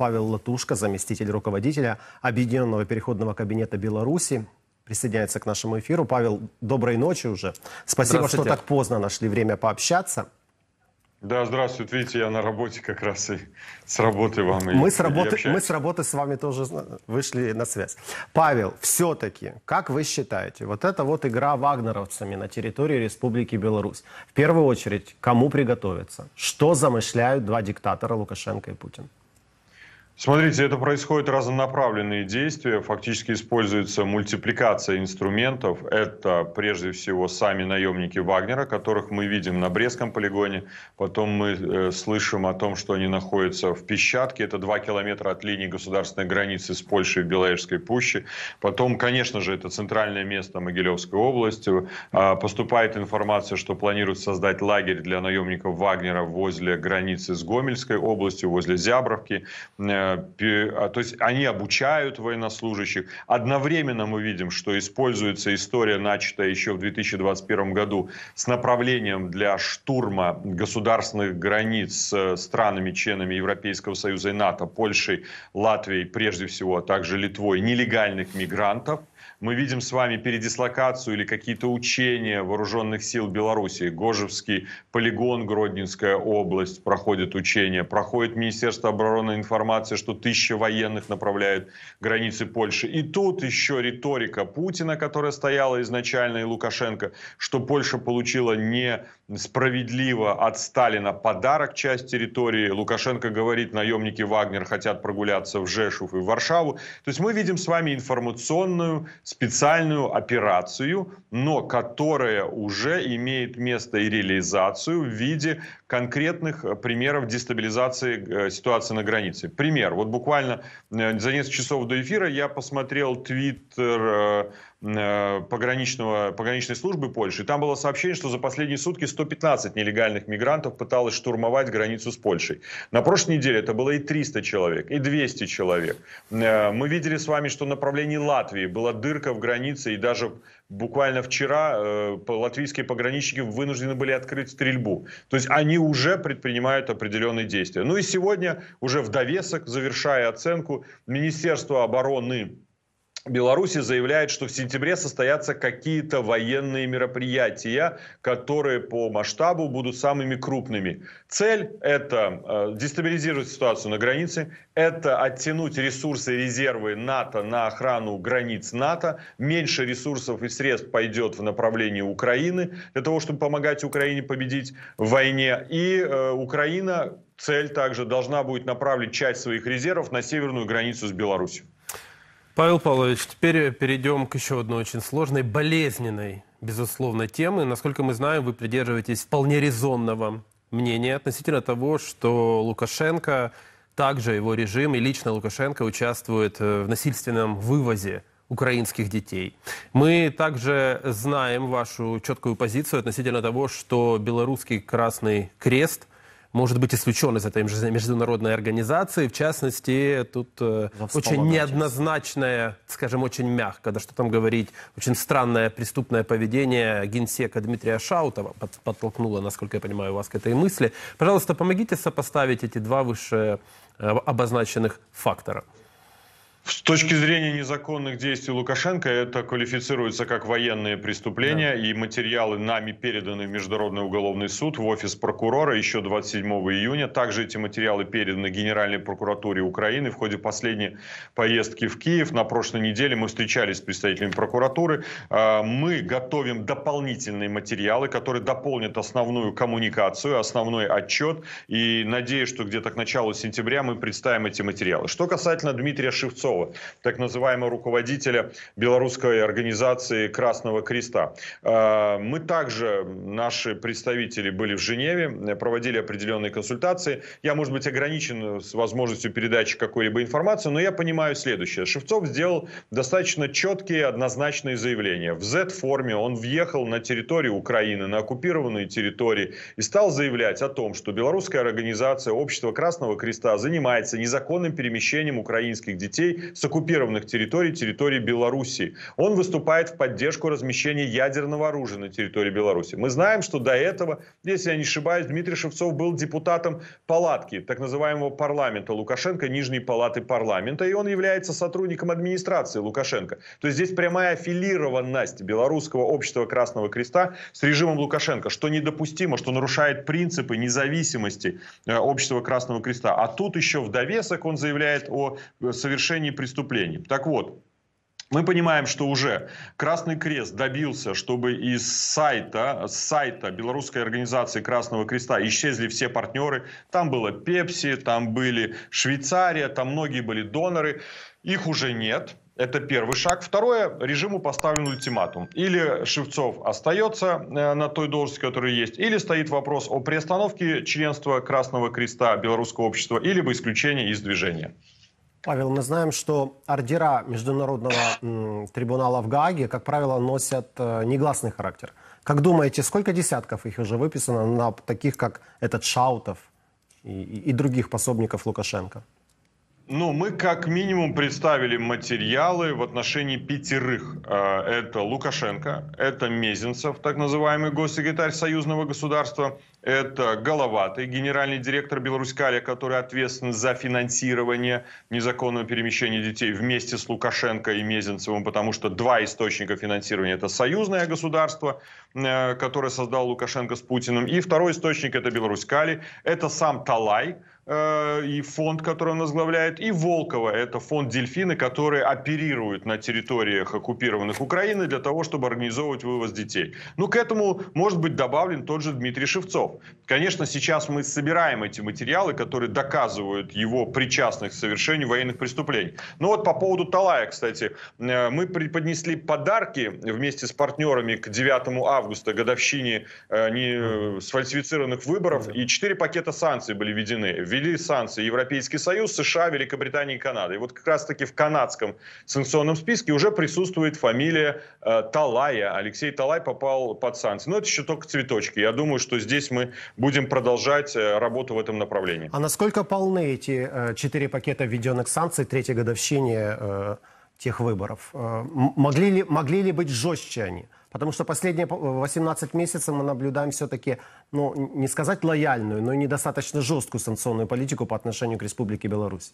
Павел Латушка, заместитель руководителя Объединенного переходного кабинета Беларуси, присоединяется к нашему эфиру. Павел, доброй ночи уже. Спасибо, что так поздно нашли время пообщаться. Да, здравствуйте. Видите, я на работе как раз и с работы вам. И, мы, с работы, и мы с работы с вами тоже вышли на связь. Павел, все-таки, как вы считаете, вот эта вот игра вагнеровцами на территории Республики Беларусь, в первую очередь, кому приготовиться? Что замышляют два диктатора, Лукашенко и Путин? Смотрите, это происходит разнонаправленные действия, фактически используется мультипликация инструментов. Это прежде всего сами наемники Вагнера, которых мы видим на Брестском полигоне. Потом мы э, слышим о том, что они находятся в Песчатке, это два километра от линии государственной границы с Польшей в Беловежской пуще. Потом, конечно же, это центральное место Могилевской области. Э, поступает информация, что планируют создать лагерь для наемников Вагнера возле границы с Гомельской областью, возле Зябровки. Э, а, то есть они обучают военнослужащих. Одновременно мы видим, что используется история, начатая еще в 2021 году, с направлением для штурма государственных границ с э, странами, членами Европейского Союза и НАТО, Польшей, Латвией, прежде всего, а также Литвой, нелегальных мигрантов. Мы видим с вами передислокацию или какие-то учения вооруженных сил Беларуси. Гожевский полигон, Гродненская область проходит учения. Проходит Министерство обороны информация, что тысяча военных направляют границы Польши. И тут еще риторика Путина, которая стояла изначально, и Лукашенко, что Польша получила несправедливо от Сталина подарок часть территории. Лукашенко говорит, наемники Вагнер хотят прогуляться в Жешув и в Варшаву. То есть мы видим с вами информационную специальную операцию, но которая уже имеет место и реализацию в виде конкретных э, примеров дестабилизации э, ситуации на границе. Пример. Вот буквально э, за несколько часов до эфира я посмотрел твиттер Э, пограничного, пограничной службы Польши. Там было сообщение, что за последние сутки 115 нелегальных мигрантов пыталось штурмовать границу с Польшей. На прошлой неделе это было и 300 человек, и 200 человек. Э, мы видели с вами, что в направлении Латвии была дырка в границе, и даже буквально вчера э, латвийские пограничники вынуждены были открыть стрельбу. То есть они уже предпринимают определенные действия. Ну и сегодня уже в довесок, завершая оценку, Министерство обороны Беларуси заявляет, что в сентябре состоятся какие-то военные мероприятия, которые по масштабу будут самыми крупными. Цель – это э, дестабилизировать ситуацию на границе, это оттянуть ресурсы и резервы НАТО на охрану границ НАТО, меньше ресурсов и средств пойдет в направлении Украины для того, чтобы помогать Украине победить в войне. И э, Украина цель также должна будет направить часть своих резервов на северную границу с Беларусью. Павел Павлович, теперь перейдем к еще одной очень сложной, болезненной, безусловно, темы. Насколько мы знаем, вы придерживаетесь вполне резонного мнения относительно того, что Лукашенко, также его режим и лично Лукашенко участвует э, в насильственном вывозе украинских детей. Мы также знаем вашу четкую позицию относительно того, что белорусский Красный Крест может быть исключен из этой международной организации. В частности, тут э, очень неоднозначное, скажем, очень мягко, да что там говорить, очень странное преступное поведение генсека Дмитрия Шаутова под, подтолкнуло, насколько я понимаю, вас к этой мысли. Пожалуйста, помогите сопоставить эти два выше э, обозначенных фактора. С точки зрения незаконных действий Лукашенко это квалифицируется как военные преступления, да. и материалы нами переданы в Международный уголовный суд, в офис прокурора еще 27 июня. Также эти материалы переданы Генеральной прокуратуре Украины в ходе последней поездки в Киев. На прошлой неделе мы встречались с представителями прокуратуры. А, мы готовим дополнительные материалы, которые дополнят основную коммуникацию, основной отчет, и надеюсь, что где-то к началу сентября мы представим эти материалы. Что касательно Дмитрия Шевцова, Иванову, так называемого руководителя белорусской организации Красного Креста. А, мы также, наши представители были в Женеве, э, проводили определенные консультации. Я, может быть, ограничен с возможностью передачи какой-либо информации, но я понимаю следующее. Шевцов сделал достаточно четкие, однозначные заявления. В Z-форме он въехал на территорию Украины, на оккупированные территории, и стал заявлять о том, что белорусская организация Общества Красного Креста занимается незаконным перемещением украинских детей с оккупированных территорий, территории Беларуси. Он выступает в поддержку размещения ядерного оружия на территории Беларуси. Мы знаем, что до этого, если я не ошибаюсь, Дмитрий Шевцов был депутатом палатки, так называемого парламента Лукашенко, Нижней палаты парламента, и он является сотрудником администрации Лукашенко. То есть здесь прямая аффилированность белорусского общества Красного Креста с режимом Лукашенко, что недопустимо, что нарушает принципы независимости э, общества Красного Креста. А тут еще в довесок он заявляет о э, совершении совершении преступлений. Так вот, мы понимаем, что уже Красный Крест добился, чтобы из сайта, с сайта белорусской организации Красного Креста исчезли все партнеры. Там было Пепси, там были Швейцария, там многие были доноры. Их уже нет. Это первый шаг. Второе, режиму поставлен ультиматум. Или Шевцов остается э, на той должности, которая есть, или стоит вопрос о приостановке членства Красного Креста Белорусского общества, или исключении из движения. Павел, мы знаем, что ордера Международного трибунала в Гааге, как правило, носят э, негласный характер. Как думаете, сколько десятков их уже выписано на таких, как этот Шаутов и, и других пособников Лукашенко? Ну, мы как минимум представили материалы в отношении пятерых. Э, это Лукашенко, это Мезенцев, так называемый госсекретарь союзного государства, это Головатый, генеральный директор Беларуськаля, который ответственен за финансирование незаконного перемещения детей вместе с Лукашенко и Мезенцевым, потому что два источника финансирования – это союзное государство, э, которое создал Лукашенко с Путиным, и второй источник – это Беларуськали, это сам Талай, Э, и фонд, который он возглавляет, и Волкова. Это фонд «Дельфины», которые оперируют на территориях оккупированных Украины для того, чтобы организовывать вывоз детей. Ну, к этому может быть добавлен тот же Дмитрий Шевцов. Конечно, сейчас мы собираем эти материалы, которые доказывают его причастность к совершению военных преступлений. Но вот по поводу Талая, кстати, э, мы преподнесли подарки вместе с партнерами к 9 августа, годовщине э, не, сфальсифицированных выборов, и 4 пакета санкций были введены ввели санкции Европейский Союз, США, Великобритания и Канада. И вот как раз-таки в канадском санкционном списке уже присутствует фамилия э, Талая. Алексей Талай попал под санкции. Но это еще только цветочки. Я думаю, что здесь мы будем продолжать э, работу в этом направлении. А насколько полны эти э, четыре пакета введенных санкций третьей годовщине э, тех выборов? Э, могли ли, могли ли быть жестче они? Потому что последние 18 месяцев мы наблюдаем все-таки, ну, не сказать лояльную, но и недостаточно жесткую санкционную политику по отношению к Республике Беларусь.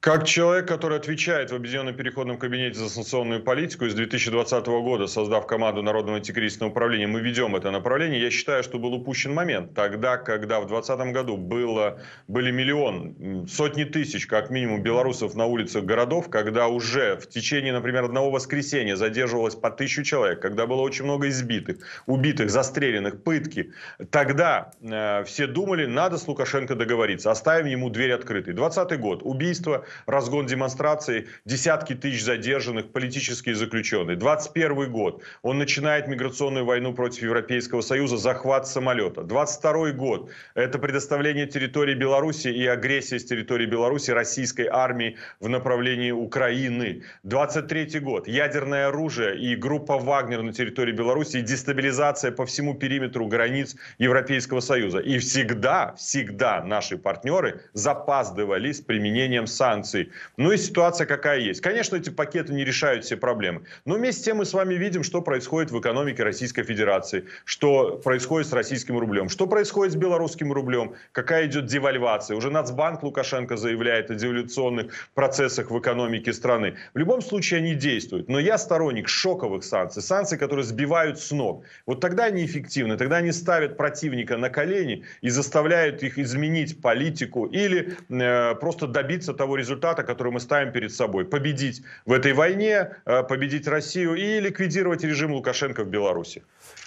Как человек, который отвечает в Объединенном переходном кабинете за санкционную политику и с 2020 года, создав команду Народного антикризисного управления, мы ведем это направление, я считаю, что был упущен момент. Тогда, когда в 2020 году было, были миллион, сотни тысяч, как минимум, белорусов на улицах городов, когда уже в течение, например, одного воскресенья задерживалось по тысячу человек, когда было очень много избитых, убитых, застреленных, пытки, тогда э, все думали, надо с Лукашенко договориться, оставим ему дверь открытой. 2020 год, убийство разгон демонстрации, десятки тысяч задержанных, политические заключенные. 21 год. Он начинает миграционную войну против Европейского Союза, захват самолета. 22 год. Это предоставление территории Беларуси и агрессия с территории Беларуси российской армии в направлении Украины. 23 год. Ядерное оружие и группа Вагнер на территории Беларуси и дестабилизация по всему периметру границ Европейского Союза. И всегда, всегда наши партнеры запаздывали с применением санкций санкций. Ну и ситуация какая есть. Конечно, эти пакеты не решают все проблемы. Но вместе с тем мы с вами видим, что происходит в экономике Российской Федерации, что происходит с российским рублем, что происходит с белорусским рублем, какая идет девальвация. Уже Нацбанк Лукашенко заявляет о девальвационных процессах в экономике страны. В любом случае они действуют. Но я сторонник шоковых санкций, санкций, которые сбивают с ног. Вот тогда они эффективны, тогда они ставят противника на колени и заставляют их изменить политику или э, просто добиться того результата, результата, который мы ставим перед собой. Победить в этой войне, э, победить Россию и ликвидировать режим Лукашенко в Беларуси.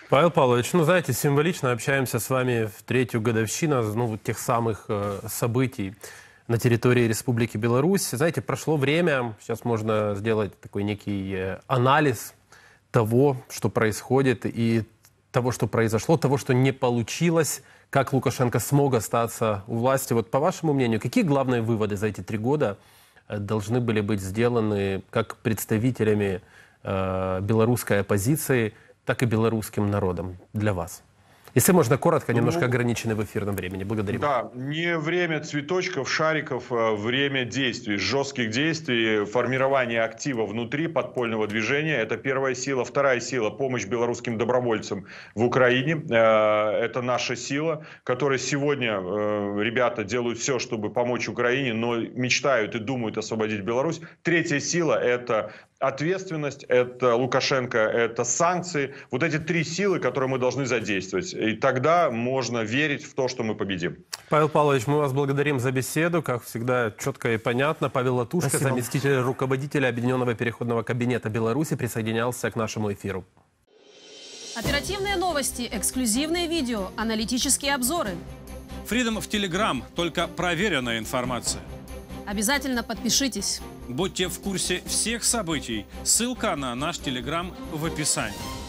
Павел Павлович, ну, знаете, символично общаемся с вами в третью годовщину ну, тех самых э, событий на территории Республики Беларусь. Знаете, прошло время, сейчас можно сделать такой некий э, анализ того, что происходит, и того, что произошло, того, что не получилось, как Лукашенко смог остаться у власти. Вот по вашему мнению, какие главные выводы за эти три года э, должны были быть сделаны как представителями э, белорусской оппозиции, так и белорусским народом для вас? Если можно, коротко, ну, немножко ну, ограничены в эфирном времени. Благодарим. Да, не время цветочков, шариков, а время действий, жестких действий, формирование актива внутри подпольного движения. Это первая сила. Вторая сила – помощь белорусским добровольцам в Украине. Э, это наша сила, которая сегодня э, ребята делают все, чтобы помочь Украине, но мечтают и думают освободить Беларусь. Третья сила – это ответственность, это Лукашенко, это санкции. Вот эти три силы, которые мы должны задействовать. И тогда можно верить в то, что мы победим. Павел Павлович, мы вас благодарим за беседу. Как всегда, четко и понятно. Павел Латушка, Спасибо. заместитель руководителя Объединенного переходного кабинета Беларуси, присоединялся к нашему эфиру. Оперативные новости, эксклюзивные видео, аналитические обзоры. Фридом в Телеграм, только проверенная информация. Обязательно подпишитесь. Будьте в курсе всех событий. Ссылка на наш телеграм в описании.